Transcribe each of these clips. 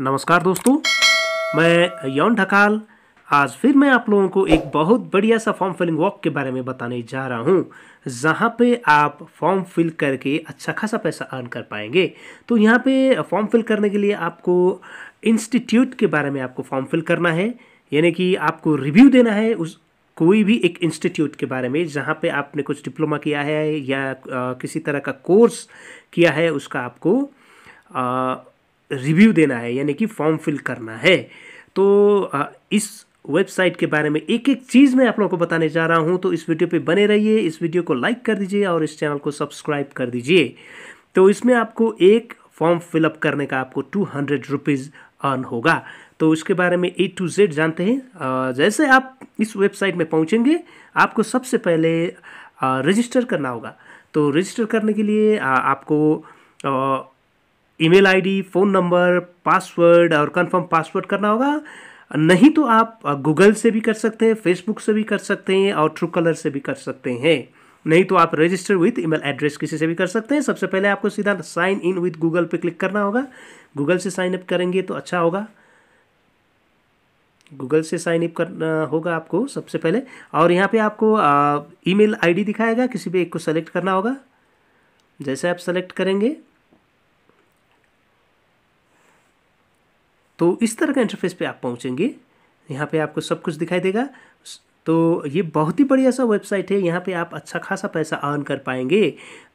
नमस्कार दोस्तों मैं यौन ढकाल आज फिर मैं आप लोगों को एक बहुत बढ़िया सा फॉर्म फिलिंग वॉक के बारे में बताने जा रहा हूँ जहाँ पे आप फॉर्म फिल करके अच्छा खासा पैसा अर्न कर पाएंगे तो यहाँ पे फॉर्म फिल करने के लिए आपको इंस्टीट्यूट के बारे में आपको फॉर्म फिल करना है यानी कि आपको रिव्यू देना है उस कोई भी एक इंस्टीट्यूट के बारे में जहाँ पे आपने कुछ डिप्लोमा किया है या आ, किसी तरह का कोर्स किया है उसका आपको रिव्यू देना है यानी कि फॉर्म फिल करना है तो इस वेबसाइट के बारे में एक एक चीज़ मैं आप लोगों को बताने जा रहा हूँ तो इस वीडियो पे बने रहिए इस वीडियो को लाइक कर दीजिए और इस चैनल को सब्सक्राइब कर दीजिए तो इसमें आपको एक फॉर्म फिलअप करने का आपको टू हंड्रेड रुपीज़ अर्न होगा तो उसके बारे में ए टू जेड जानते हैं जैसे आप इस वेबसाइट में पहुँचेंगे आपको सबसे पहले रजिस्टर करना होगा तो रजिस्टर करने के लिए आपको email ID phone number password और कंफर्म पासवर्ड करना होगा नहीं तो आप गूगल से भी कर सकते हैं फेसबुक से भी कर सकते हैं और ट्रू कलर से भी कर सकते हैं नहीं तो आप रजिस्टर विथ ईमेल एड्रेस किसी से भी कर सकते हैं सबसे पहले आपको सीधा साइन इन विथ गूगल पे क्लिक करना होगा गूगल से साइन अप करेंगे तो अच्छा होगा गूगल से साइन अप करना होगा आपको सबसे पहले और यहाँ पे आपको ईमेल आईडी दिखाएगा किसी भी एक को सेलेक्ट करना होगा जैसे आप सेलेक्ट करेंगे तो इस तरह का इंटरफेस पे आप पहुँचेंगे यहाँ पे आपको सब कुछ दिखाई देगा तो ये बहुत ही बढ़िया सा वेबसाइट है यहाँ पे आप अच्छा खासा पैसा अर्न कर पाएंगे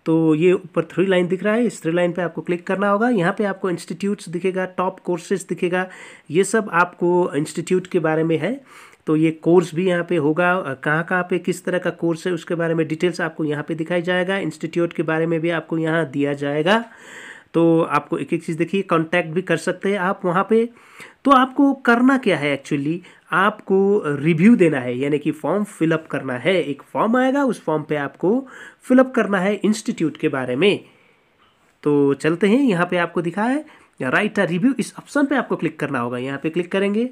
तो ये ऊपर थ्री लाइन दिख रहा है इस थ्री लाइन पे आपको क्लिक करना होगा यहाँ पे आपको इंस्टीट्यूट्स दिखेगा टॉप कोर्सेज दिखेगा ये सब आपको इंस्टीट्यूट के बारे में है तो ये कोर्स भी यहाँ पे होगा कहाँ कहाँ पे किस तरह का कोर्स है उसके बारे में डिटेल्स आपको यहाँ पे दिखाई जाएगा इंस्टीट्यूट के बारे में भी आपको यहाँ दिया जाएगा तो आपको एक एक चीज़ देखिए कॉन्टैक्ट भी कर सकते हैं आप वहाँ पे तो आपको करना क्या है एक्चुअली आपको रिव्यू देना है यानी कि फॉर्म फिलअप करना है एक फॉर्म आएगा उस फॉर्म पे आपको फिलअप करना है इंस्टीट्यूट के बारे में तो चलते हैं यहाँ पे आपको दिखा है राइट अ रिव्यू इस ऑप्शन पे आपको क्लिक करना होगा यहाँ पे क्लिक करेंगे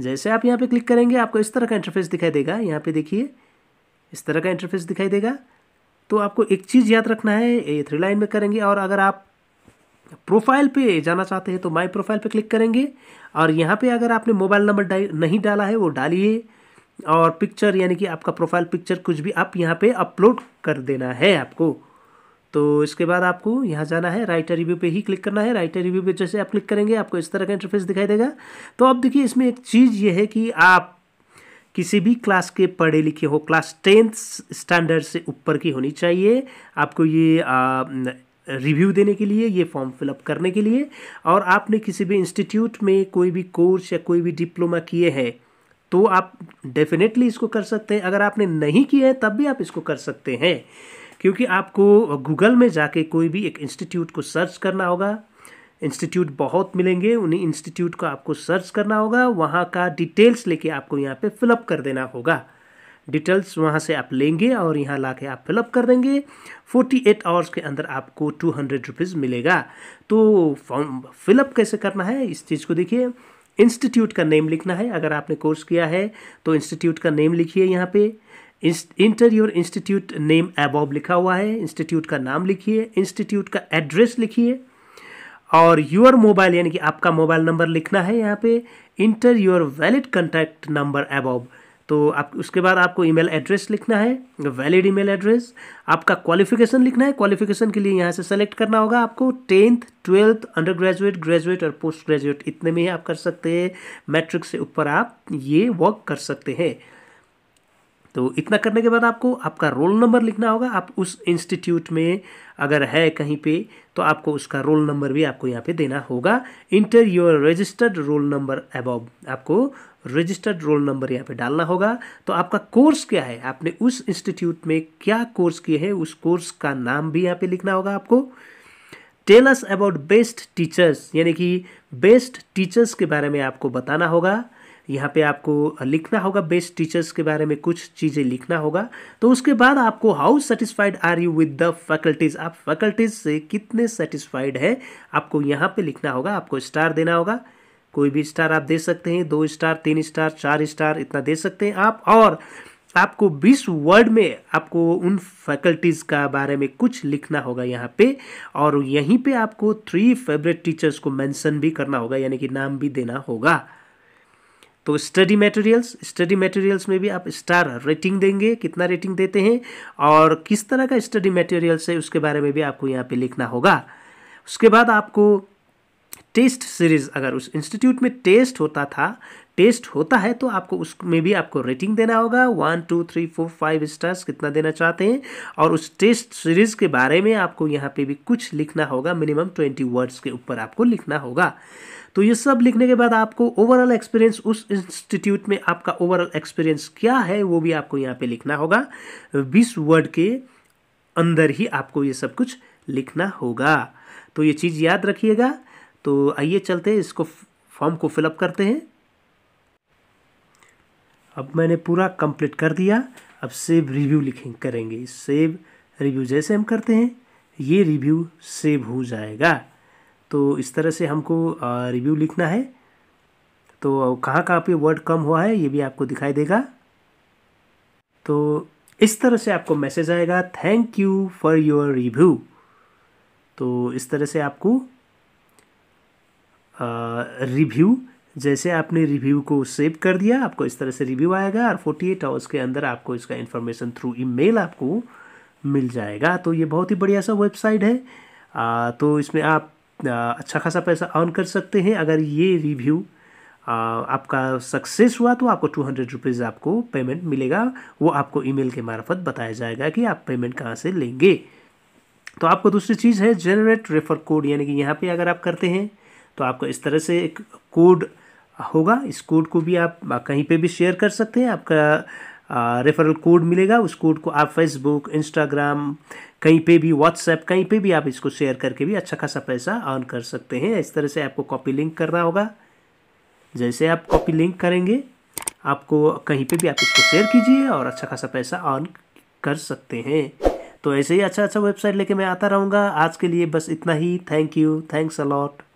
जैसे आप यहाँ पे क्लिक करेंगे आपको इस तरह का इंटरफेस दिखाई देगा यहाँ पे देखिए इस तरह का इंटरफेस दिखाई देगा तो आपको एक चीज़ याद रखना है ये थ्री लाइन में करेंगे और अगर आप प्रोफाइल पे जाना चाहते हैं तो माय प्रोफाइल पे क्लिक करेंगे और यहाँ पे अगर आपने मोबाइल नंबर डा, नहीं डाला है वो डालिए और पिक्चर यानी कि आपका प्रोफाइल पिक्चर कुछ भी आप यहाँ पे अपलोड कर देना है आपको तो इसके बाद आपको यहाँ जाना है राइटर रिव्यू पे ही क्लिक करना है राइटर रिव्यू पे जैसे आप क्लिक करेंगे आपको इस तरह का इंटरफेस दिखाई देगा तो अब देखिए इसमें एक चीज़ ये है कि आप किसी भी क्लास के पढ़े लिखे हो क्लास टेंथ स्टैंडर्ड से ऊपर की होनी चाहिए आपको ये आ, रिव्यू देने के लिए ये फॉर्म फिलअप करने के लिए और आपने किसी भी इंस्टीट्यूट में कोई भी कोर्स या कोई भी डिप्लोमा किए हैं तो आप डेफिनेटली इसको कर सकते हैं अगर आपने नहीं किया है तब भी आप इसको कर सकते हैं क्योंकि आपको गूगल में जाके कोई भी एक इंस्टीट्यूट को सर्च करना होगा इंस्टीट्यूट बहुत मिलेंगे उन्हीं इंस्टीट्यूट को आपको सर्च करना होगा वहाँ का डिटेल्स लेके आपको यहाँ पे फिलअप कर देना होगा डिटेल्स वहाँ से आप लेंगे और यहाँ ला के आप फिलअप कर देंगे 48 आवर्स के अंदर आपको टू हंड्रेड रुपीज़ मिलेगा तो फॉर्म फिलअप कैसे करना है इस चीज़ को देखिए इंस्टीट्यूट का नेम लिखना है अगर आपने कोर्स किया है तो इंस्टीट्यूट का नेम लिखिए यहाँ पर enter your institute name above लिखा हुआ है इंस्टीट्यूट का नाम लिखिए इंस्टीट्यूट का एड्रेस लिखिए और योर मोबाइल यानी कि आपका मोबाइल नंबर लिखना है यहाँ पे enter your valid contact number above तो आप उसके बाद आपको ईमेल एड्रेस लिखना है वैलिड ईमेल एड्रेस आपका क्वालिफिकेशन लिखना है क्वालिफिकेशन के लिए यहाँ से सेलेक्ट करना होगा आपको tenth twelfth under graduate graduate और पोस्ट ग्रेजुएट इतने में ही आप कर सकते हैं मैट्रिक से ऊपर आप ये वर्क कर सकते हैं तो इतना करने के बाद आपको आपका रोल नंबर लिखना होगा आप उस इंस्टीट्यूट में अगर है कहीं पे तो आपको उसका रोल नंबर भी आपको यहाँ पे देना होगा enter your registered roll number above आपको रजिस्टर्ड रोल नंबर यहाँ पे डालना होगा तो आपका कोर्स क्या है आपने उस इंस्टीट्यूट में क्या कोर्स किए हैं उस कोर्स का नाम भी यहाँ पे लिखना होगा आपको tell us about best teachers यानी कि बेस्ट टीचर्स के बारे में आपको बताना होगा यहाँ पे आपको लिखना होगा बेस्ट टीचर्स के बारे में कुछ चीज़ें लिखना होगा तो उसके बाद आपको how satisfied are you with the faculties आप फैकल्टीज़ से कितने सेटिस्फाइड हैं आपको यहाँ पे लिखना होगा आपको स्टार देना होगा कोई भी स्टार आप दे सकते हैं दो स्टार तीन स्टार चार स्टार इतना दे सकते हैं आप और आपको 20 वर्ड में आपको उन फैकल्टीज़ का बारे में कुछ लिखना होगा यहाँ पे और यहीं पे आपको थ्री फेवरेट टीचर्स को मेंशन भी करना होगा यानी कि नाम भी देना होगा तो स्टडी मटेरियल्स स्टडी मटेरियल्स में भी आप स्टार रेटिंग देंगे कितना रेटिंग देते हैं और किस तरह का स्टडी मटेरियल्स है उसके बारे में भी आपको यहाँ पे लिखना होगा उसके बाद आपको टेस्ट सीरीज़ अगर उस इंस्टीट्यूट में टेस्ट होता था टेस्ट होता है तो आपको उसमें भी आपको रेटिंग देना होगा one two three four five stars कितना देना चाहते हैं और उस टेस्ट सीरीज़ के बारे में आपको यहाँ पे भी कुछ लिखना होगा मिनिमम ट्वेंटी वर्ड्स के ऊपर आपको लिखना होगा तो ये सब लिखने के बाद आपको ओवरऑल एक्सपीरियंस उस इंस्टीट्यूट में आपका ओवरऑल एक्सपीरियंस क्या है वो भी आपको यहाँ पर लिखना होगा बीस वर्ड के अंदर ही आपको ये सब कुछ लिखना होगा तो ये चीज़ याद रखिएगा तो आइए चलते हैं इसको फॉर्म को फिलअप करते हैं अब मैंने पूरा कंप्लीट कर दिया अब सेव रिव्यू लिखें करेंगे सेव रिव्यू जैसे हम करते हैं ये रिव्यू सेव हो जाएगा तो इस तरह से हमको रिव्यू लिखना है तो कहाँ कहाँ पे वर्ड कम हुआ है ये भी आपको दिखाई देगा तो इस तरह से आपको मैसेज आएगा thank you for your review तो इस तरह से आपको रिव्यू जैसे आपने रिव्यू को सेव कर दिया आपको इस तरह से रिव्यू आएगा और फोर्टी एट आवर्स के अंदर आपको इसका इन्फॉर्मेशन थ्रू ईमेल आपको मिल जाएगा तो ये बहुत ही बढ़िया सा वेबसाइट है आ, तो इसमें आप आ, अच्छा खासा पैसा अर्न कर सकते हैं अगर ये रिव्यू आपका सक्सेस हुआ तो आपको टू हंड्रेड रुपीज़ आपको पेमेंट मिलेगा वो आपको ईमेल के मार्फत बताया जाएगा कि आप पेमेंट कहाँ से लेंगे तो आपको दूसरी चीज़ है जनरेट रेफर कोड यानी कि यहाँ पे अगर आप करते हैं तो आपको इस तरह से एक कोड होगा इस कोड को भी आप कहीं पे भी शेयर कर सकते हैं आपका रेफरल कोड मिलेगा उस कोड को आप फेसबुक इंस्टाग्राम कहीं पे भी व्हाट्सएप कहीं पे भी आप इसको शेयर करके भी अच्छा खासा पैसा अर्न कर सकते हैं इस तरह से आपको कॉपी लिंक करना होगा जैसे आप कॉपी लिंक करेंगे आपको कहीं पे भी आप इसको शेयर कीजिए और अच्छा खासा पैसा अर्न कर सकते हैं तो ऐसे ही अच्छा अच्छा वेबसाइट लेके मैं आता रहूँगा आज के लिए बस इतना ही थैंक यू थैंक्स अलॉट